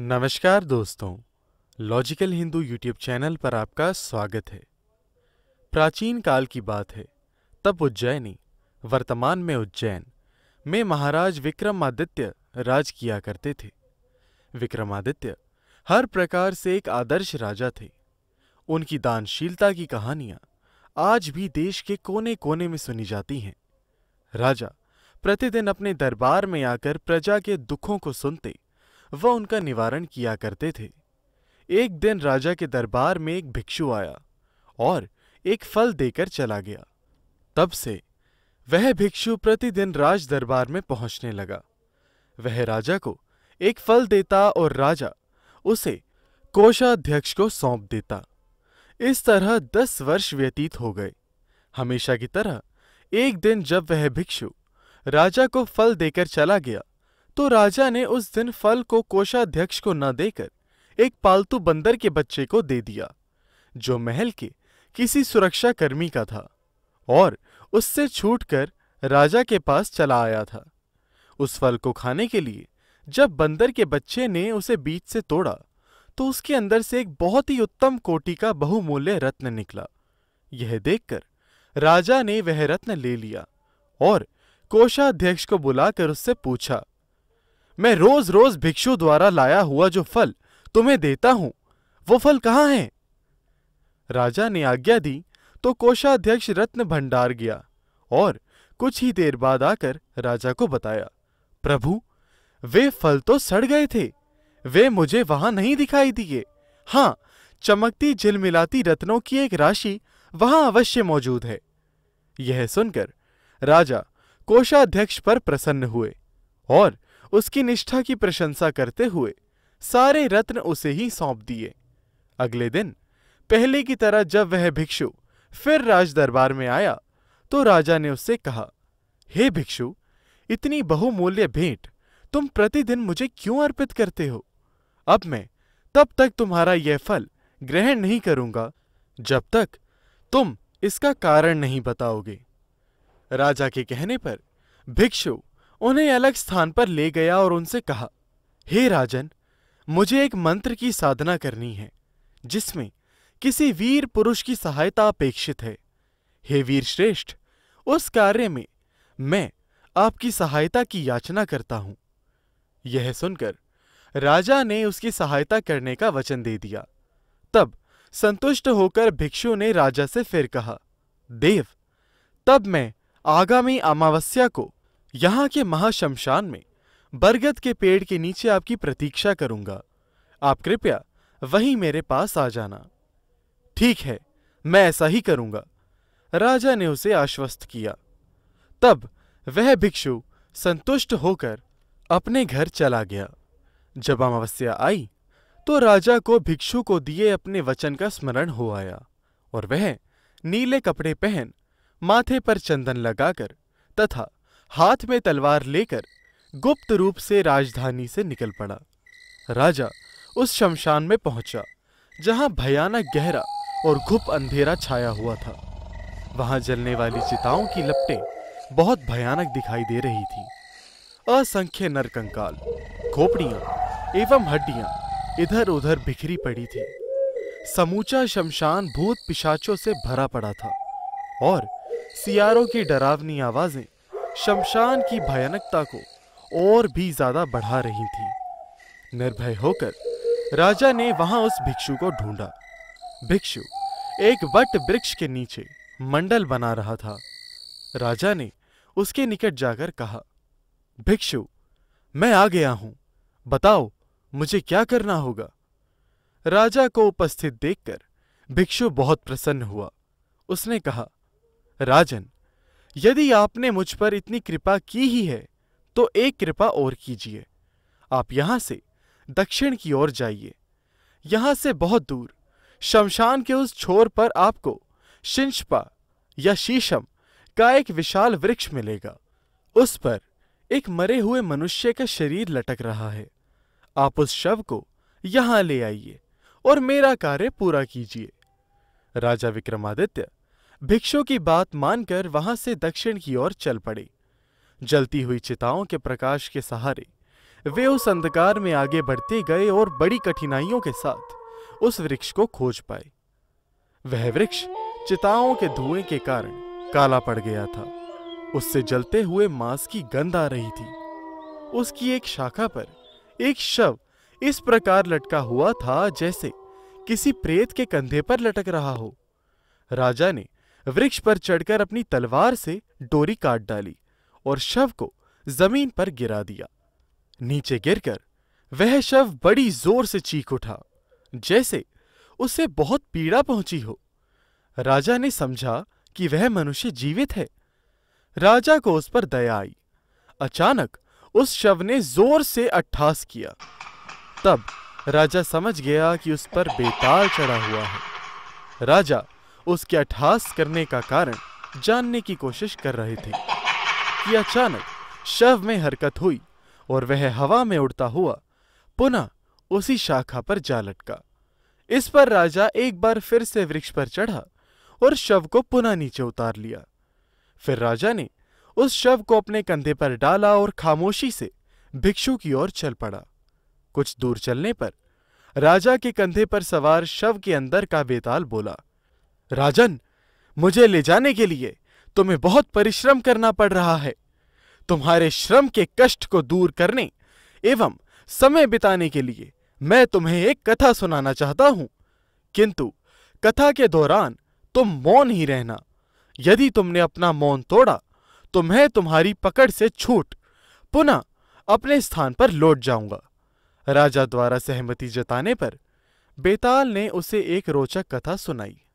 नमस्कार दोस्तों logical Hindu YouTube channel पर आपका स्वागत है प्राचीन काल की बात है तब उज्जैनी वर्तमान में उज्जैन में महाराज विक्रमादित्य राज किया करते थे विक्रमादित्य हर प्रकार से एक आदर्श राजा थे उनकी दानशीलता की कहानियां आज भी देश के कोने कोने में सुनी जाती हैं राजा प्रतिदिन अपने दरबार में आकर प्रजा के दुखों को सुनते वह उनका निवारण किया करते थे एक दिन राजा के दरबार में एक भिक्षु आया और एक फल देकर चला गया तब से वह भिक्षु प्रतिदिन राज दरबार में पहुंचने लगा वह राजा को एक फल देता और राजा उसे कोषाध्यक्ष को सौंप देता इस तरह दस वर्ष व्यतीत हो गए हमेशा की तरह एक दिन जब वह भिक्षु राजा को फल देकर चला गया तो राजा ने उस दिन फल को कोषाध्यक्ष को न देकर एक पालतू बंदर के बच्चे को दे दिया जो महल के किसी सुरक्षाकर्मी का था और उससे छूटकर राजा के पास चला आया था उस फल को खाने के लिए जब बंदर के बच्चे ने उसे बीच से तोड़ा तो उसके अंदर से एक बहुत ही उत्तम कोटि का बहुमूल्य रत्न निकला यह देखकर राजा ने वह रत्न ले लिया और कोषाध्यक्ष को बुलाकर उससे पूछा मैं रोज रोज भिक्षु द्वारा लाया हुआ जो फल तुम्हें देता हूं वो फल कहाँ है राजा ने आज्ञा दी तो कोषाध्यक्ष रत्न भंडार गया और कुछ ही देर बाद आकर राजा को बताया प्रभु वे फल तो सड़ गए थे वे मुझे वहां नहीं दिखाई दिए हां चमकती झिलमिलाती रत्नों की एक राशि वहां अवश्य मौजूद है यह सुनकर राजा कोषाध्यक्ष पर प्रसन्न हुए और उसकी निष्ठा की प्रशंसा करते हुए सारे रत्न उसे ही सौंप दिए अगले दिन पहले की तरह जब वह भिक्षु फिर राज दरबार में आया तो राजा ने उससे कहा हे भिक्षु इतनी बहुमूल्य भेंट तुम प्रतिदिन मुझे क्यों अर्पित करते हो अब मैं तब तक तुम्हारा यह फल ग्रहण नहीं करूंगा जब तक तुम इसका कारण नहीं बताओगे राजा के कहने पर भिक्षु उन्हें अलग स्थान पर ले गया और उनसे कहा हे राजन मुझे एक मंत्र की साधना करनी है जिसमें किसी वीर पुरुष की सहायता अपेक्षित है हे वीर श्रेष्ठ उस कार्य में मैं आपकी सहायता की याचना करता हूं यह सुनकर राजा ने उसकी सहायता करने का वचन दे दिया तब संतुष्ट होकर भिक्षु ने राजा से फिर कहा देव तब मैं आगामी अमावस्या को यहाँ के महाशमशान में बरगद के पेड़ के नीचे आपकी प्रतीक्षा करूंगा आप कृपया वहीं मेरे पास आ जाना ठीक है मैं ऐसा ही करूंगा राजा ने उसे आश्वस्त किया तब वह भिक्षु संतुष्ट होकर अपने घर चला गया जब अमावस्या आई तो राजा को भिक्षु को दिए अपने वचन का स्मरण हो आया और वह नीले कपड़े पहन माथे पर चंदन लगाकर तथा हाथ में तलवार लेकर गुप्त रूप से राजधानी से निकल पड़ा राजा उस शमशान में पहुंचा जहां भयानक गहरा और घुप अंधेरा छाया हुआ था वहां जलने वाली चिताओं की लपटें बहुत भयानक दिखाई दे रही थी असंख्य नरकंकाल खोपड़ियां एवं हड्डियां इधर उधर बिखरी पड़ी थी समूचा शमशान भूत पिशाचों से भरा पड़ा था और सियारों की डरावनी आवाजें शमशान की भयानकता को और भी ज्यादा बढ़ा रही थी निर्भय होकर राजा ने वहां उस भिक्षु को ढूंढा भिक्षु एक वट वृक्ष के नीचे मंडल बना रहा था राजा ने उसके निकट जाकर कहा भिक्षु मैं आ गया हूं बताओ मुझे क्या करना होगा राजा को उपस्थित देखकर भिक्षु बहुत प्रसन्न हुआ उसने कहा राजन यदि आपने मुझ पर इतनी कृपा की ही है तो एक कृपा और कीजिए आप यहां से दक्षिण की ओर जाइए यहां से बहुत दूर शमशान के उस छोर पर आपको शिंशपा या शीशम का एक विशाल वृक्ष मिलेगा उस पर एक मरे हुए मनुष्य का शरीर लटक रहा है आप उस शव को यहां ले आइए और मेरा कार्य पूरा कीजिए राजा विक्रमादित्य भिक्षु की बात मानकर वहां से दक्षिण की ओर चल पड़े जलती हुई चिताओं के प्रकाश के सहारे वे उस अंधकार में आगे बढ़ते गए और बड़ी कठिनाइयों के साथ उस वृक्ष को खोज पाए वह वृक्ष चिताओं के धुएं के कारण काला पड़ गया था उससे जलते हुए मांस की गंध आ रही थी उसकी एक शाखा पर एक शव इस प्रकार लटका हुआ था जैसे किसी प्रेत के कंधे पर लटक रहा हो राजा ने वृक्ष पर चढ़कर अपनी तलवार से डोरी काट डाली और शव को जमीन पर गिरा दिया नीचे गिरकर वह शव बड़ी जोर से चीख उठा जैसे उसे बहुत पीड़ा पहुंची हो राजा ने समझा कि वह मनुष्य जीवित है राजा को उस पर दया आई अचानक उस शव ने जोर से अट्ठास किया तब राजा समझ गया कि उस पर बेताल चढ़ा हुआ है राजा उसके अठास करने का कारण जानने की कोशिश कर रहे थे कि अचानक शव में हरकत हुई और वह हवा में उड़ता हुआ पुनः उसी शाखा पर जा लटका इस पर राजा एक बार फिर से वृक्ष पर चढ़ा और शव को पुनः नीचे उतार लिया फिर राजा ने उस शव को अपने कंधे पर डाला और खामोशी से भिक्षु की ओर चल पड़ा कुछ दूर चलने पर राजा के कंधे पर सवार शव के अंदर का बेताल बोला राजन मुझे ले जाने के लिए तुम्हें बहुत परिश्रम करना पड़ रहा है तुम्हारे श्रम के कष्ट को दूर करने एवं समय बिताने के लिए मैं तुम्हें एक कथा सुनाना चाहता हूं किंतु कथा के दौरान तुम मौन ही रहना यदि तुमने अपना मौन तोड़ा तो मैं तुम्हारी पकड़ से छूट पुनः अपने स्थान पर लौट जाऊंगा राजा द्वारा सहमति जताने पर बेताल ने उसे एक रोचक कथा सुनाई